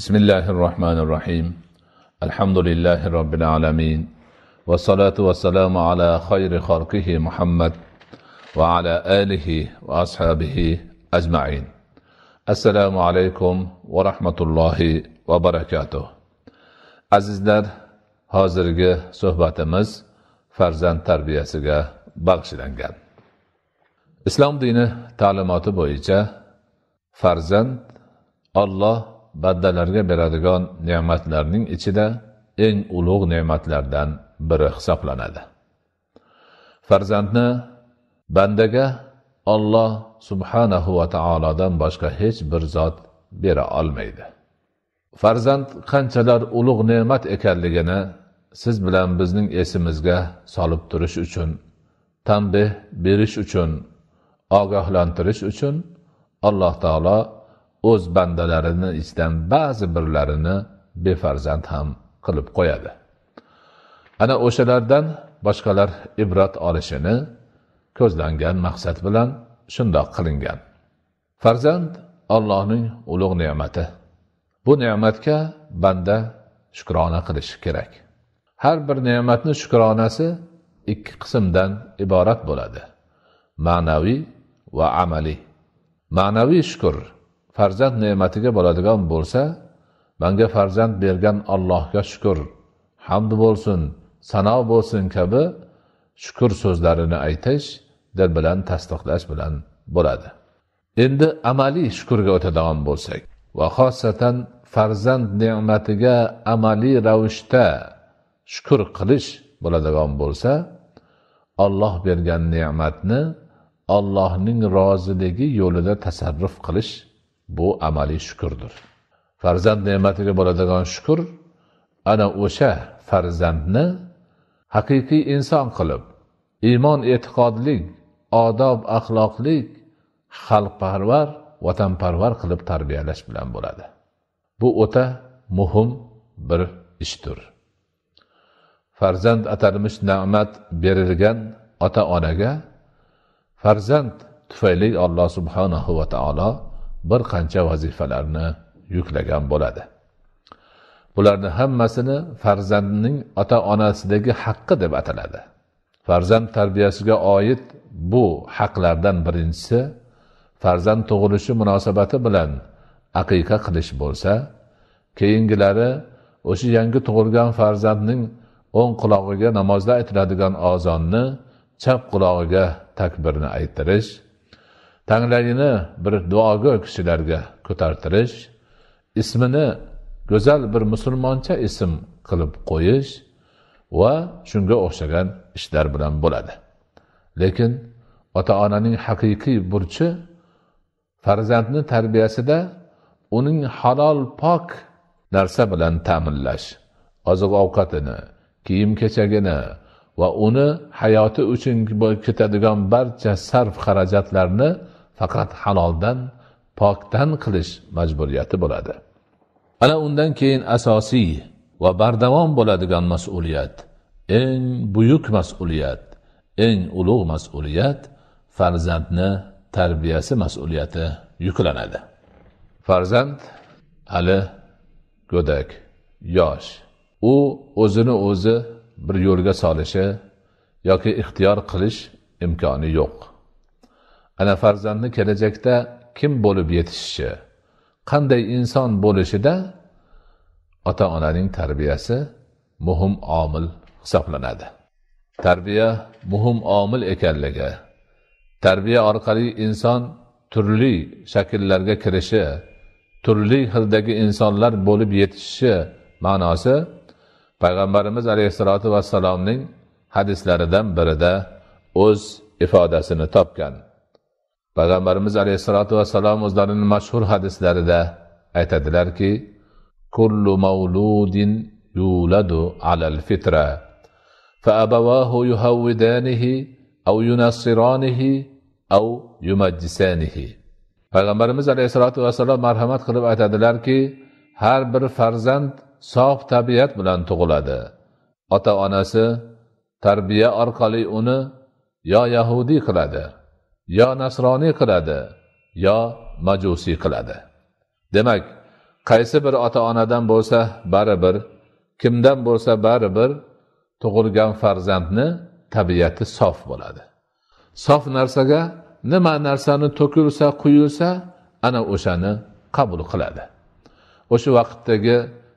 بسم الله الرحمن الرحيم الحمد لله رب العالمين والصلاة والسلام على خير خلقه محمد وعلى آله وأصحابه أجمعين السلام عليكم ورحمة الله وبركاته azizlar hozirgi suhbatimiz farzand tarbiyasiga bag'ishlangan اسلام dini ta'limoti bo'yicha farzand الله bandalarga beradigan ne'matlarning ichida eng ulug' ne'matlardan biri hisoblanadi farzandni bandaga olloh subhanahu va taolodan boshqa hech bir zot bera olmaydi farzand qanchalar ulug' ne'mat ekanligini siz bilan bizning esimizga solib turish uchun tanbeh berish uchun ogohlantirish uchun alloh taolo o'z bandalarini ichidan ba'zi birlarini befarzand ham qilib qo'yadi ana o'shalardan boshqalar ibrat olishini ko'zlangan maqsad bilan shundoq qilingan farzand allohning ulug' ne'mati bu ne'matga banda shukrona qilishi kerak har bir ne'matni shukronasi ikki qismdan iborat bo'ladi ma'naviy va amaliy ma'naviy shukur farzand ne'matiga bo'ladigan bo'lsa manga farzand bergan allohga shukur hamd bo'lsin sano bo'lsin kabi shukur so'zlarini aytish dil bilan tasdiqlash bilan bo'ladi endi amaliy shukurga o'tadigan bo'lsak va xosatan farzand ne'matiga amaliy ravishda shukur qilish bo'ladigan bo'lsa olloh bergan ne'matni ollohning roziligi yo'lida tasarruf qilish bu amaliy shukurdir farzand ne'matiga bo'ladigan shukur ana o'sha farzandni haqiqiy inson qilib iymon e'tiqodlik odob axloqlik xalqparvar vatanparvar qilib tarbiyalash bilan bo'ladi bu o'ta muhim bir ishdir farzand atalmish ne'mat berilgan ota onaga farzand tufayli alloh subhanahu va taolo bir qancha vazifalarni yuklagan bo'ladi bularni hammasini farzandning ota onasidagi haqqi deb ataladi farzand tarbiyasiga oid bu haqlardan birinchisi farzand tug'ilishi munosabati bilan aqiqa qilish bo'lsa keyingilari o'sha yangi tug'ilgan farzandning o'ng qulog'iga namozda aytiladigan ozonni chap qulog'iga takbirni aytirish tanglayini bir duogo'y kishilarga ko'tartirish ismini go'zal bir musulmoncha ism qilib qo'yish va shunga o'xshagan ishlar bilan bo'ladi lekin ota onaning haqiqiy burchi farzandni tarbiyasida uning halol pok narsa bilan ta'minlash oziq ovqatini kiyim kechagini va uni hayoti uchun ketadigan barcha sarf xarajatlarni faqat haloldan pokdan qilish majburiyati bo'ladi ana undan keyin asosiy va bardavom bo'ladigan mas'uliyat eng buyuk mas'uliyat eng ulug' mas'uliyat farzandni tarbiyasi mas'uliyati yuklanadi farzand hali go'dak yosh u o'zini o'zi bir yo'lga solishi yoki ixtiyor qilish imkoni yo'q ana farzandni kelajakda kim bo'lib yetishishi qanday inson bo'lishida ota onaning tarbiyasi muhim omil hisoblanadi tarbiya muhim omil ekanligi tarbiya orqali inson turli shakllarga kirishi turli xildagi insonlar bo'lib yetishishi ma'nosi payg'ambarimiz alayhissalotu vassalomning hadislaridan birida o'z ifodasini topgan payg'ambarimiz alayhissalotu vassalom o'zlarini mashhur hadislarida aytadilarki kullu mavludin yuladu alal fitra abawahu يهودانه aw ينصرانه aw يمجسانه payg'ambarimiz alayhissalotu vassalom marhamat qilib aytadilarki har bir farzand sof tabiat bilan tug'iladi ota onasi tarbiya orqali uni yo yahudiy qiladi yo nasroniy qiladi yo majusiy qiladi demak qaysi bir ota onadan bo'lsa baribir kimdan bo'lsa baribir tug'ilgan farzandni tabiati sof bo'ladi sof narsaga nima narsani to'kilsa quyilsa ana o'shani qabul qiladi o'sha vaqtdagi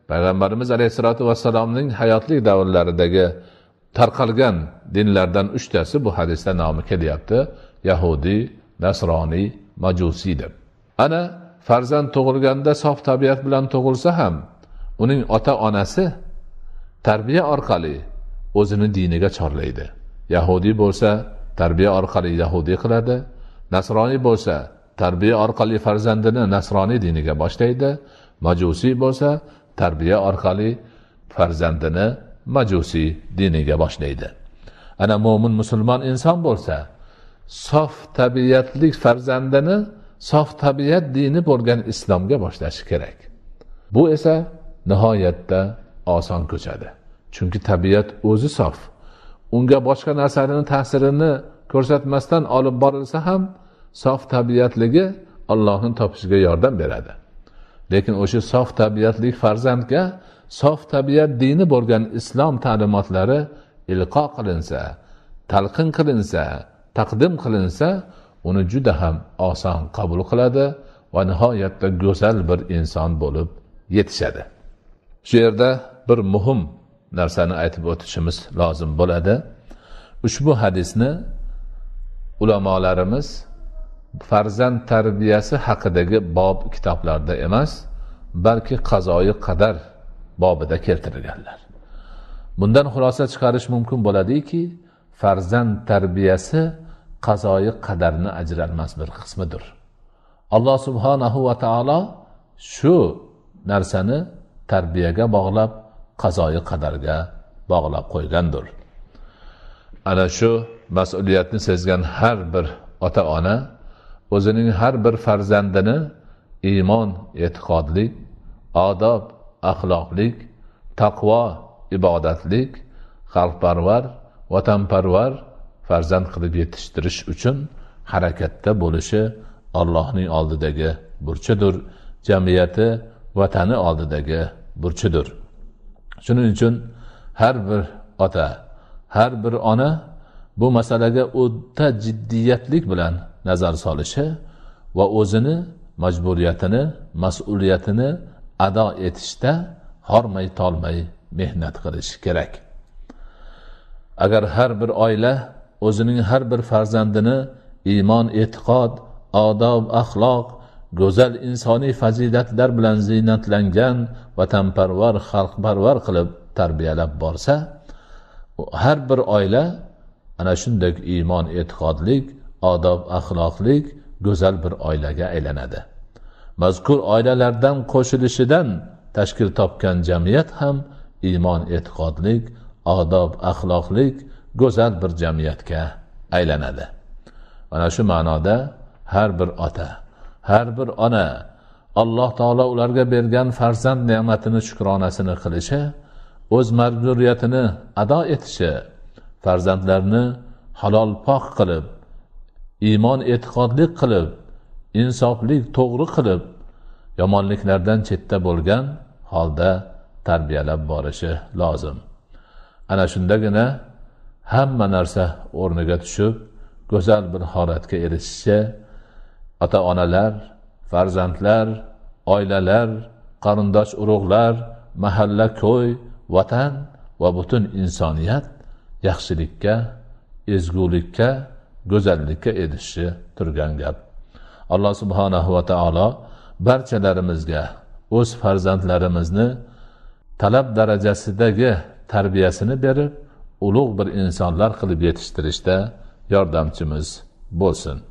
payg'ambarimiz alayhissalotu vassalomning hayotlik davrlaridagi tarqalgan dinlardan uchtasi bu hadisda nomi kelyapti yahudiy nasroniy majusiy deb ana farzand tug'ilganda sof tabiat bilan tug'ilsa ham uning ota onasi tarbiya orqali o'zini diniga chorlaydi yahudiy bo'lsa tarbiya orqali yahudiy qiladi nasroniy bo'lsa tarbiya orqali farzandini nasroniy diniga boshlaydi majusiy bo'lsa tarbiya orqali farzandini majusiy diniga boshlaydi ana mo'min musulmon inson bo'lsa sof tabiatlik farzandini sof tabiat dini bo'lgan islomga boshlashi kerak bu esa nihoyatda oson ko'chadi chunki tabiat o'zi sof unga boshqa narsaning ta'sirini ko'rsatmasdan olib borilsa ham sof tabiatligi allohni topishiga yordam beradi lekin o'sha sof tabiatli farzandga sof tabiat dini bo'lgan islom ta'limotlari ilqo qilinsa talqin qilinsa taqdim qilinsa uni juda ham oson qabul qiladi va nihoyatda go'zal bir inson bo'lib yetishadi shu yerda bir muhim narsani aytib o'tishimiz lozim bo'ladi ushbu hadisni ulamolarimiz farzand tarbiyasi haqidagi bob kitoblarda emas balki qazoyi qadar bobida keltirganlar bundan xulosa chiqarish mumkin bo'ladiki farzand tarbiyasi qazoyi qadarni ajralmas bir qismidir alloh subhanahu va taolo shu narsani tarbiyaga bog'lab qazoyi qadarga bog'lab qo'ygandir ana shu mas'uliyatni sezgan har bir ota ona o'zining har bir farzandini iymon e'tiqodli odob axloqlik taqvo ibodatlik xalqparvar vatanparvar farzand qilib yetishtirish uchun harakatda bo'lishi ollohning oldidagi burchidir jamiyati vatani oldidagi burchidir shuning uchun har bir ota har bir ona bu masalaga o'ta jiddiyatlik bilan nazar solishi va o'zini majburiyatini mas'uliyatini ado etishda hormay tolmay mehnat qilishi kerak agar har bir oila o'zining har bir farzandini iymon e'tiqod odob axloq go'zal insoniy fazilatlar bilan ziynatlangan vatanparvar xalqparvar qilib tarbiyalab borsa har bir oila ana shunday iymon e'tiqodlik odob axloqlik go'zal bir oilaga aylanadi mazkur oilalardan qo'shilishidan tashkil topgan jamiyat ham iymon e'tiqodlik odob axloqlik go'zal bir jamiyatga aylanadi mana shu ma'noda har bir ota har bir ona alloh taolo ularga bergan farzand ne'matini shukronasini qilishi o'z majburiyatini ado etishi farzandlarini halol pok qilib iymon e'tiqodli qilib insofli to'g'ri qilib yomonliklardan chetda bo'lgan holda tarbiyalab borishi lozim ana shundagina hamma narsa o'rniga tushib go'zal bir holatga erishishi ota onalar farzandlar oilalar qarindosh urug'lar mahalla ko'y vatan va butun insoniyat yaxshilikka ezgulikka go'zallikka erishishi turgan gap alloh subhanahu va taolo barchalarimizga o'z farzandlarimizni talab darajasidagi tarbiyasini berib ulug' bir insonlar qilib yetishtirishda yordamchimiz bo'lsin